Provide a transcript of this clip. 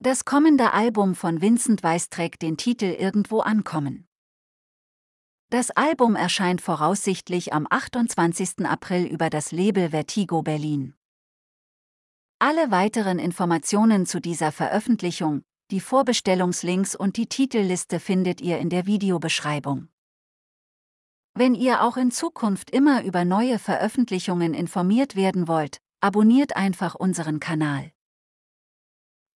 Das kommende Album von Vincent Weiss trägt den Titel Irgendwo ankommen. Das Album erscheint voraussichtlich am 28. April über das Label Vertigo Berlin. Alle weiteren Informationen zu dieser Veröffentlichung, die Vorbestellungslinks und die Titelliste findet ihr in der Videobeschreibung. Wenn ihr auch in Zukunft immer über neue Veröffentlichungen informiert werden wollt, abonniert einfach unseren Kanal.